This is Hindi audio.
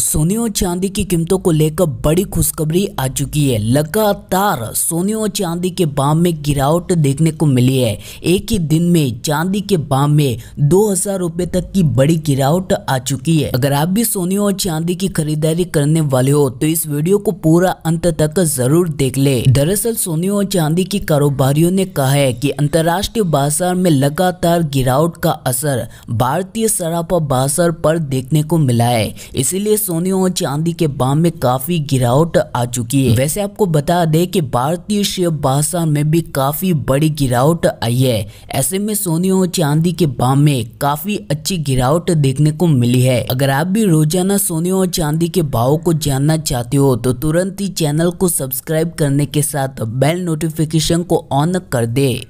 सोने और चांदी की कीमतों को लेकर बड़ी खुशखबरी आ चुकी है लगातार सोने और चांदी के बाम में गिरावट देखने को मिली है एक ही दिन में चांदी के बाम में दो हजार रूपए तक की बड़ी गिरावट आ चुकी है अगर आप भी सोने और चांदी की खरीदारी करने वाले हो तो इस वीडियो को पूरा अंत तक जरूर देख ले दरअसल सोने और चांदी की कारोबारियों ने कहा है की अंतर्राष्ट्रीय बाजार में लगातार गिरावट का असर भारतीय सराफा बाजार पर देखने को मिला है इसीलिए सोने और चांदी के दाम में काफी गिरावट आ चुकी है वैसे आपको बता दे कि भारतीय शेयर बाजार में भी काफी बड़ी गिरावट आई है ऐसे में सोने और चांदी के दाम में काफी अच्छी गिरावट देखने को मिली है अगर आप भी रोजाना सोने और चांदी के भाव को जानना चाहते हो तो तुरंत ही चैनल को सब्सक्राइब करने के साथ बेल नोटिफिकेशन को ऑन कर दे